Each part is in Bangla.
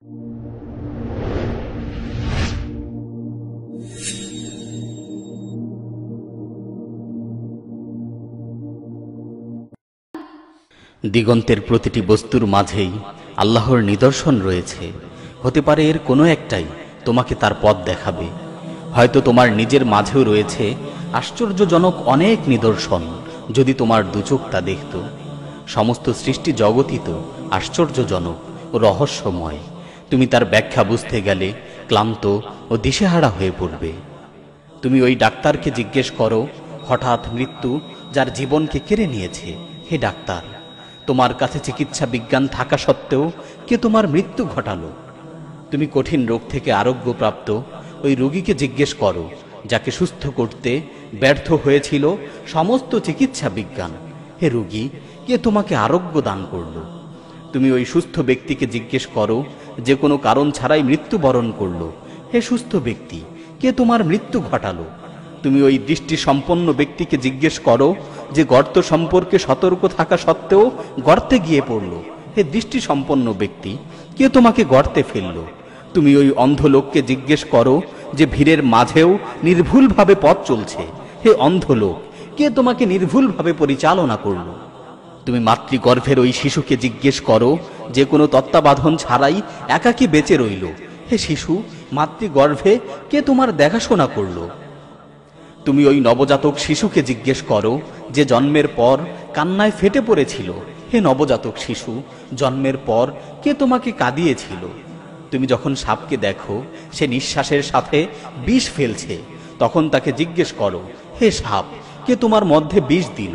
দিগন্তের প্রতিটি বস্তুর মাঝেই আল্লাহর নিদর্শন রয়েছে হতে পারে এর কোনো একটাই তোমাকে তার পথ দেখাবে হয়তো তোমার নিজের মাঝেও রয়েছে আশ্চর্যজনক অনেক নিদর্শন যদি তোমার দুচোখ তা দেখত সমস্ত সৃষ্টি জগতিত আশ্চর্যজনক ও রহস্যময় তুমি তার ব্যাখ্যা বুঝতে গেলে ক্লান্ত ও দিশেহারা হয়ে পড়বে তুমি ওই ডাক্তারকে জিজ্ঞেস করো হঠাৎ মৃত্যু যার জীবনকে কেড়ে নিয়েছে হে ডাক্তার তোমার কাছে চিকিৎসা বিজ্ঞান থাকা সত্ত্বেও কে তোমার মৃত্যু ঘটালো তুমি কঠিন রোগ থেকে আরোগ্যপ্রাপ্ত ওই রোগীকে জিজ্ঞেস করো যাকে সুস্থ করতে ব্যর্থ হয়েছিল সমস্ত চিকিৎসা বিজ্ঞান হে রোগী কে তোমাকে আরোগ্য দান করলো তুমি ওই সুস্থ ব্যক্তিকে জিজ্ঞেস করো যে কোনো কারণ ছাড়াই মৃত্যুবরণ করলো হে সুস্থ ব্যক্তি কে তোমার মৃত্যু ঘটালো তুমি ওই দৃষ্টি সম্পন্ন ব্যক্তিকে জিজ্ঞেস করো যে গর্ত সম্পর্কে সতর্ক থাকা সত্ত্বেও গর্তে গিয়ে পড়লো হে দৃষ্টি সম্পন্ন ব্যক্তি কে তোমাকে গর্তে ফেললো তুমি ওই অন্ধ লোককে জিজ্ঞেস করো যে ভিড়ের মাঝেও নির্ভুলভাবে পথ চলছে হে অন্ধ লোক কে তোমাকে নির্ভুলভাবে পরিচালনা করলো তুমি মাতৃগর্ভের ওই শিশুকে জিজ্ঞেস করো যে কোনো তত্ত্বাবাধন ছাড়াই একাকি বেঁচে রইল হে শিশু মাতৃগর্ভে কে তোমার দেখাশোনা করল তুমি ওই নবজাতক শিশুকে জিজ্ঞেস করো যে জন্মের পর কান্নায় ফেটে পড়েছিল হে নবজাতক শিশু জন্মের পর কে তোমাকে কাঁদিয়েছিল তুমি যখন সাপকে দেখো সে নিঃশ্বাসের সাথে বিষ ফেলছে তখন তাকে জিজ্ঞেস করো হে সাপ কে তোমার মধ্যে বিষ দিল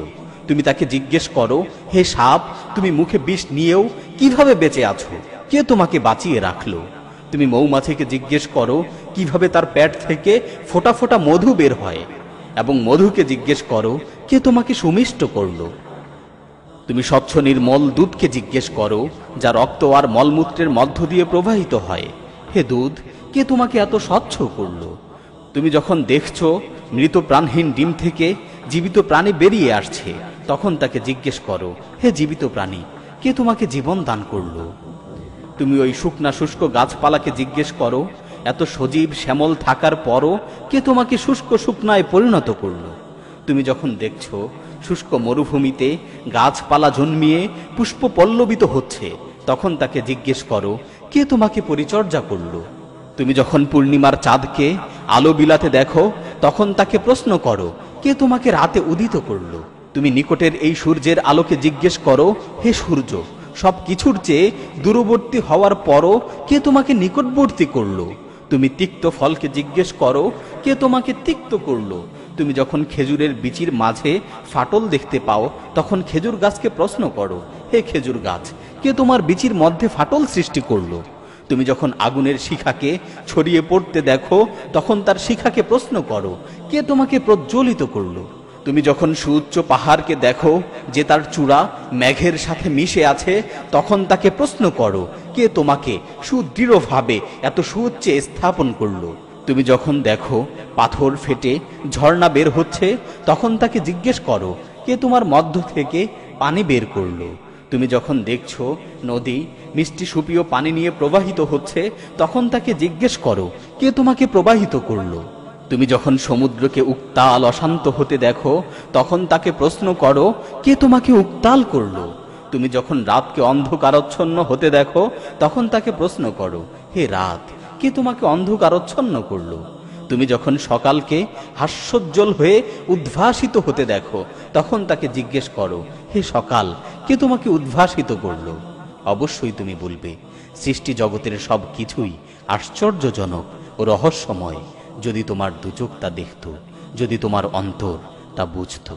তুমি তাকে জিজ্ঞেস করো হে সাপ তুমি মুখে বিষ নিয়েও কিভাবে বেঁচে আছো কে তোমাকে বাঁচিয়ে রাখলো তুমি মৌমাছিকে জিজ্ঞেস করো কিভাবে তার প্যাট থেকে ফোটা ফোটা মধু বের হয় এবং মধুকে জিজ্ঞেস করো কে তোমাকে সুমিষ্ট করলো তুমি স্বচ্ছ নির্মল দুধকে জিজ্ঞেস করো যা রক্ত আর মলমূত্রের মধ্য দিয়ে প্রবাহিত হয় হে দুধ কে তোমাকে এত স্বচ্ছ করলো তুমি যখন দেখছো মৃত প্রাণহীন ডিম থেকে জীবিত প্রাণী বেরিয়ে আসছে তখন তাকে জিজ্ঞেস করো হে জীবিত প্রাণী কে তোমাকে জীবন দান করল তুমি ওই শুকনা শুষ্ক গাছপালাকে জিজ্ঞেস করো এত সজীব শ্যামল থাকার পরও কে তোমাকে শুষ্ক শুকনায় পরিণত করল তুমি যখন দেখছো শুষ্ক মরুভূমিতে গাছপালা জন্মিয়ে পুষ্প পল্লবিত হচ্ছে তখন তাকে জিজ্ঞেস করো কে তোমাকে পরিচর্যা করল তুমি যখন পূর্ণিমার চাঁদকে আলো বিলাতে দেখো তখন তাকে প্রশ্ন করো কে তোমাকে রাতে উদিত করলো তুমি নিকটের এই সূর্যের আলোকে জিজ্ঞেস করো হে সূর্য সব কিছুর চেয়ে দূরবর্তী হওয়ার পরও কে তোমাকে নিকটবর্তী করল তুমি তিক্ত ফলকে জিজ্ঞেস করো কে তোমাকে তিক্ত করলো তুমি যখন খেজুরের বিচির মাঝে ফাটল দেখতে পাও তখন খেজুর গাছকে প্রশ্ন করো হে খেজুর গাছ কে তোমার বিচির মধ্যে ফাটল সৃষ্টি করলো তুমি যখন আগুনের শিখাকে ছড়িয়ে পড়তে দেখো তখন তার শিখাকে প্রশ্ন করো কে তোমাকে প্রজ্বলিত করলো তুমি যখন সুউচ্চ পাহাড়কে দেখো যে তার চূড়া মেঘের সাথে মিশে আছে তখন তাকে প্রশ্ন করো কে তোমাকে সুদৃঢ়ভাবে এত সুউচ্চে স্থাপন করলো তুমি যখন দেখো পাথর ফেটে ঝর্ণা বের হচ্ছে তখন তাকে জিজ্ঞেস করো কে তোমার মধ্য থেকে পানি বের করলো তুমি যখন দেখছো নদী মিষ্টি সুপিও পানি নিয়ে প্রবাহিত হচ্ছে তখন তাকে জিজ্ঞেস করো কে তোমাকে প্রবাহিত করলো তুমি যখন সমুদ্রকে উক্তাল অশান্ত হতে দেখো তখন তাকে প্রশ্ন করো কে তোমাকে উত্তাল করলো তুমি যখন রাতকে অন্ধকারচ্ছন্ন হতে দেখো তখন তাকে প্রশ্ন করো হে রাত কে তোমাকে অন্ধকারচ্ছন্ন করলো তুমি যখন সকালকে হাস্যোজ্জ্বল হয়ে উদ্ভাসিত হতে দেখো তখন তাকে জিজ্ঞেস করো হে সকাল কে তোমাকে উদ্ভাসিত করলো অবশ্যই তুমি বলবে সৃষ্টি জগতের সব কিছুই আশ্চর্যজনক ও রহস্যময় যদি তোমার দুচোখ তা দেখত যদি তোমার অন্তর তা বুঝত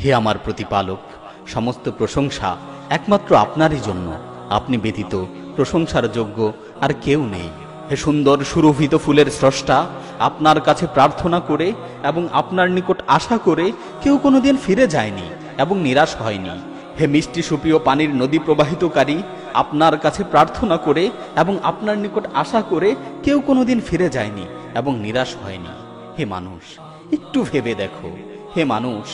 হে আমার প্রতিপালক সমস্ত প্রশংসা একমাত্র আপনারই জন্য আপনি ব্যতীত প্রশংসার যোগ্য আর কেউ নেই হে সুন্দর সুরভিত ফুলের স্রষ্টা আপনার কাছে প্রার্থনা করে এবং আপনার নিকট আশা করে কেউ কোনোদিন ফিরে যায়নি এবং নিরাশ হয়নি হে মিষ্টি সুপ্রিয় পানির নদী প্রবাহিতকারী আপনার কাছে প্রার্থনা করে এবং আপনার নিকট আশা করে কেউ কোনোদিন ফিরে যায়নি এবং নিরাশ হয়নি হে মানুষ একটু ভেবে দেখো হে মানুষ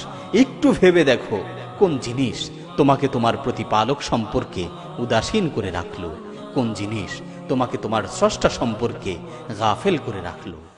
একটু ভেবে দেখো কোন জিনিস তোমাকে তোমার প্রতিপালক সম্পর্কে উদাসীন করে রাখলো কোন জিনিস তোমাকে তোমার স্রষ্টা সম্পর্কে গাফেল করে রাখলো